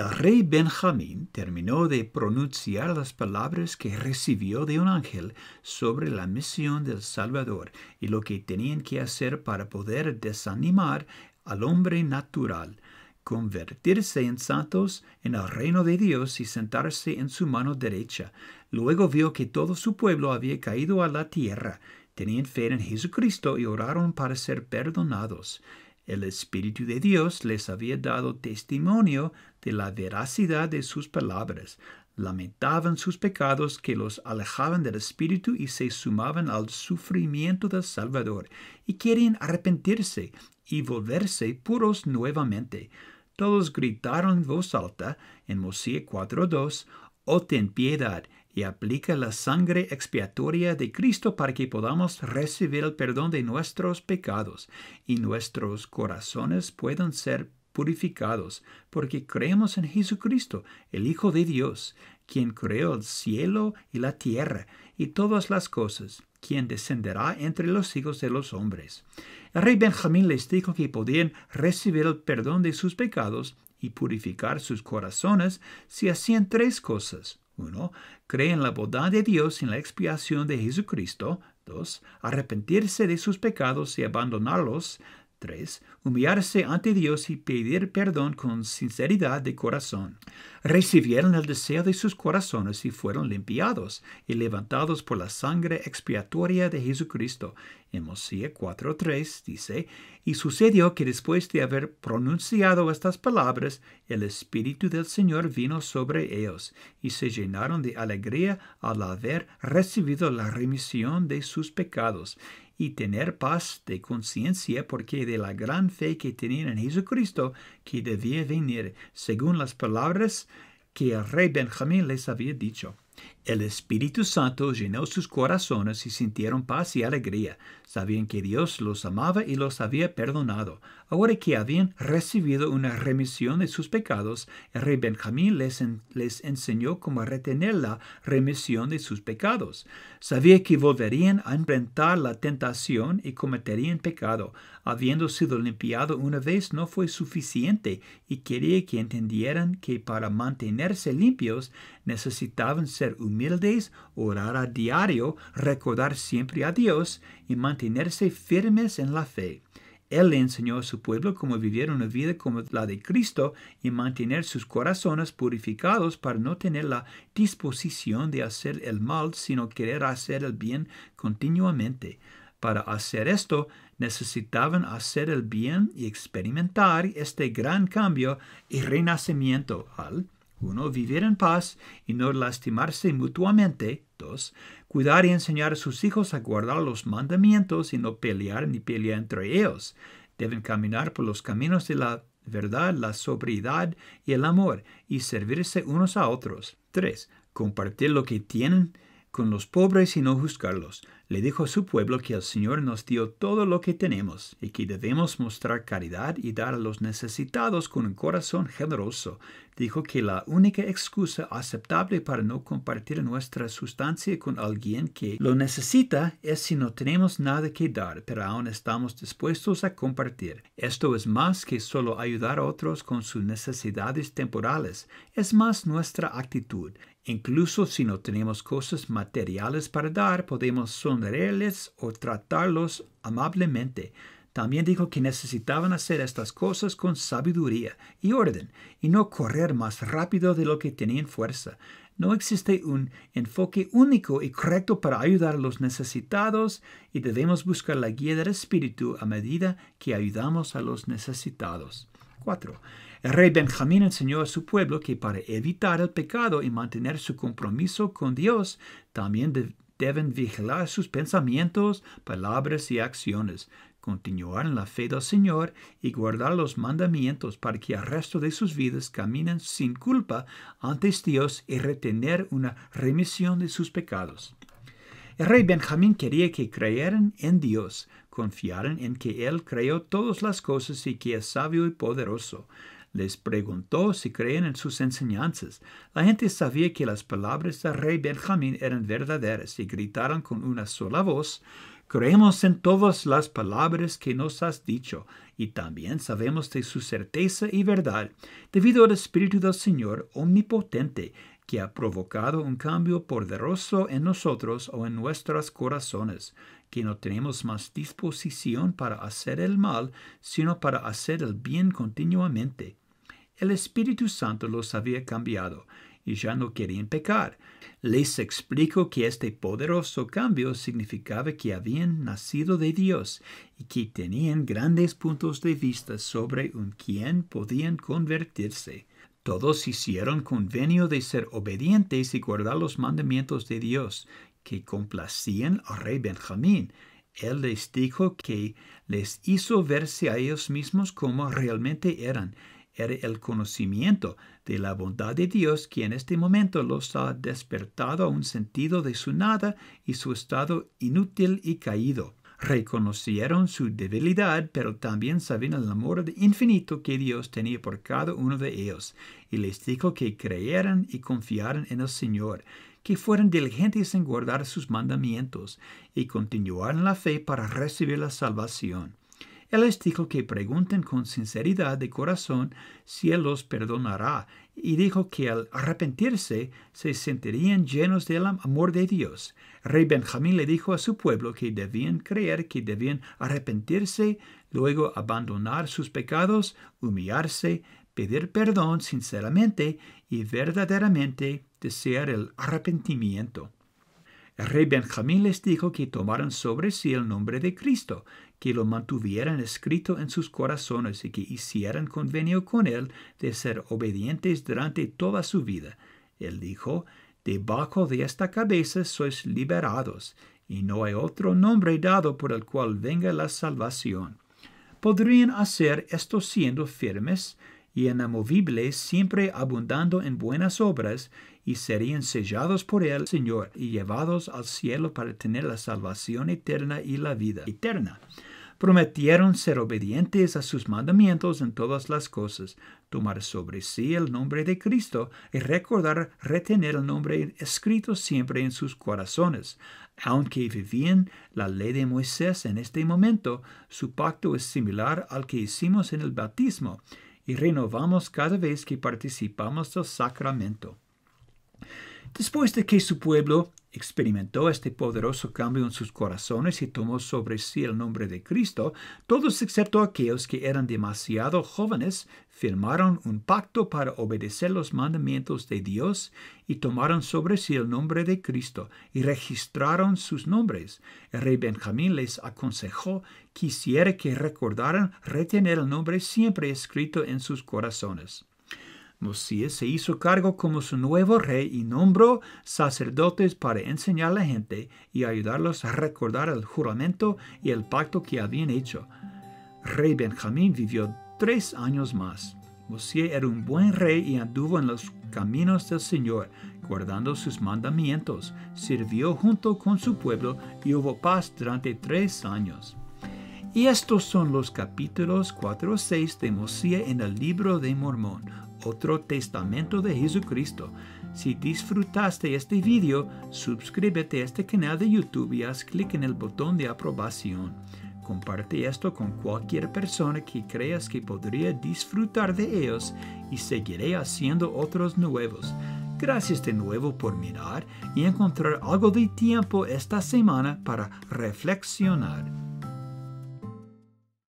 El rey Benjamín terminó de pronunciar las palabras que recibió de un ángel sobre la misión del Salvador y lo que tenían que hacer para poder desanimar al hombre natural, convertirse en santos en el reino de Dios y sentarse en su mano derecha. Luego vio que todo su pueblo había caído a la tierra, tenían fe en Jesucristo y oraron para ser perdonados. El Espíritu de Dios les había dado testimonio de la veracidad de sus palabras. Lamentaban sus pecados que los alejaban del Espíritu y se sumaban al sufrimiento del Salvador, y quieren arrepentirse y volverse puros nuevamente. Todos gritaron en voz alta en cuatro 4.2, o ten piedad, y aplica la sangre expiatoria de Cristo para que podamos recibir el perdón de nuestros pecados y nuestros corazones puedan ser purificados, porque creemos en Jesucristo, el Hijo de Dios, quien creó el cielo y la tierra y todas las cosas, quien descenderá entre los hijos de los hombres. El rey Benjamín les dijo que podían recibir el perdón de sus pecados y purificar sus corazones si hacían tres cosas. 1. Cree en la bondad de Dios y en la expiación de Jesucristo. 2. Arrepentirse de sus pecados y abandonarlos. 3. Humillarse ante Dios y pedir perdón con sinceridad de corazón. Recibieron el deseo de sus corazones y fueron limpiados y levantados por la sangre expiatoria de Jesucristo. En Mosía 4.3 dice, Y sucedió que después de haber pronunciado estas palabras, el Espíritu del Señor vino sobre ellos, y se llenaron de alegría al haber recibido la remisión de sus pecados y tener paz de conciencia porque de la gran fe que tenían en Jesucristo que debía venir, según las palabras que el rey Benjamín les había dicho. El Espíritu Santo llenó sus corazones y sintieron paz y alegría. Sabían que Dios los amaba y los había perdonado. Ahora que habían recibido una remisión de sus pecados, el rey Benjamín les, enseñó cómo retener la remisión de sus pecados. Sabía que volverían a enfrentar la tentación y cometerían pecado. Habiendo sido limpiado una vez no fue suficiente y quería que entendieran que para mantenerse limpios necesitaban ser humildes humildes, orar a diario, recordar siempre a Dios y mantenerse firmes en la fe. Él le enseñó a su pueblo cómo vivir una vida como la de Cristo y mantener sus corazones purificados para no tener la disposición de hacer el mal, sino querer hacer el bien continuamente. Para hacer esto necesitaban hacer el bien y experimentar este gran cambio y renacimiento al 1. Vivir en paz y no lastimarse mutuamente. 2. Cuidar y enseñar a sus hijos a guardar los mandamientos y no pelear ni pelear entre ellos. Deben caminar por los caminos de la verdad, la sobriedad y el amor y servirse unos a otros. 3. Compartir lo que tienen con los pobres y no juzgarlos le dijo a su pueblo que el Señor nos dio todo lo que tenemos y que debemos mostrar caridad y dar a los necesitados con un corazón generoso. Dijo que la única excusa aceptable para no compartir nuestra sustancia con alguien que lo necesita es si no tenemos nada que dar, pero aún estamos dispuestos a compartir. Esto es más que solo ayudar a otros con sus necesidades temporales, es más nuestra actitud. Incluso si no tenemos cosas materiales para dar, podemos son sonreírles o tratarlos amablemente. También dijo que necesitaban hacer estas cosas con sabiduría y orden, y no correr más rápido de lo que tenían fuerza. No existe un enfoque único y correcto para ayudar a los necesitados, y debemos buscar la guía del Espíritu a medida que ayudamos a los necesitados. 4. El rey Benjamín enseñó a su pueblo que para evitar el pecado y mantener su compromiso con Dios, también de deben vigilar sus pensamientos, palabras y acciones, continuar en la fe del Señor y guardar los mandamientos para que el resto de sus vidas caminen sin culpa ante Dios y retener una remisión de sus pecados. El rey Benjamín quería que creyeran en Dios, confiaran en que Él creó todas las cosas y que es sabio y poderoso, les preguntó si creen en sus enseñanzas. La gente sabía que las palabras del rey Benjamín eran verdaderas y gritaron con una sola voz, Creemos en todas las palabras que nos has dicho, y también sabemos de su certeza y verdad, debido al Espíritu del Señor omnipotente, que ha provocado un cambio poderoso en nosotros o en nuestros corazones, que no tenemos más disposición para hacer el mal, sino para hacer el bien continuamente. El Espíritu Santo los había cambiado y ya no querían pecar. Les explico que este poderoso cambio significaba que habían nacido de Dios y que tenían grandes puntos de vista sobre en quién podían convertirse. Todos hicieron convenio de ser obedientes y guardar los mandamientos de Dios, que complacían al rey Benjamín. Él les dijo que les hizo verse a ellos mismos como realmente eran era el conocimiento de la bondad de Dios que en este momento los ha despertado a un sentido de su nada y su estado inútil y caído. Reconocieron su debilidad, pero también sabían el amor infinito que Dios tenía por cada uno de ellos, y les dijo que creyeran y confiaran en el Señor, que fueran diligentes en guardar sus mandamientos, y continuaran la fe para recibir la salvación les dijo que pregunten con sinceridad de corazón si Él los perdonará, y dijo que al arrepentirse se sentirían llenos del amor de Dios. Rey Benjamín le dijo a su pueblo que debían creer, que debían arrepentirse, luego abandonar sus pecados, humillarse, pedir perdón sinceramente y verdaderamente desear el arrepentimiento. El rey Benjamín les dijo que tomaran sobre sí el nombre de Cristo, que lo mantuvieran escrito en sus corazones y que hicieran convenio con él de ser obedientes durante toda su vida. Él dijo, Debajo de esta cabeza sois liberados, y no hay otro nombre dado por el cual venga la salvación. Podrían hacer esto siendo firmes, y inamovibles, siempre abundando en buenas obras, y serían sellados por el Señor y llevados al cielo para tener la salvación eterna y la vida eterna. Prometieron ser obedientes a sus mandamientos en todas las cosas, tomar sobre sí el nombre de Cristo y recordar retener el nombre escrito siempre en sus corazones. Aunque vivían la ley de Moisés en este momento, su pacto es similar al que hicimos en el bautismo y renovamos cada vez que participamos del sacramento. Después de que su pueblo experimentó este poderoso cambio en sus corazones y tomó sobre sí el nombre de Cristo, todos excepto aquellos que eran demasiado jóvenes firmaron un pacto para obedecer los mandamientos de Dios y tomaron sobre sí el nombre de Cristo y registraron sus nombres. El rey Benjamín les aconsejó quisiera que recordaran retener el nombre siempre escrito en sus corazones. Mosías se hizo cargo como su nuevo rey y nombró sacerdotes para enseñar a la gente y ayudarlos a recordar el juramento y el pacto que habían hecho. Rey Benjamín vivió tres años más. Mosías era un buen rey y anduvo en los caminos del Señor, guardando sus mandamientos. Sirvió junto con su pueblo y hubo paz durante tres años. Y estos son los capítulos 4 o 6 de Mosías en el libro de Mormón otro testamento de Jesucristo. Si disfrutaste este video, suscríbete a este canal de YouTube y haz clic en el botón de aprobación. Comparte esto con cualquier persona que creas que podría disfrutar de ellos y seguiré haciendo otros nuevos. Gracias de nuevo por mirar y encontrar algo de tiempo esta semana para reflexionar.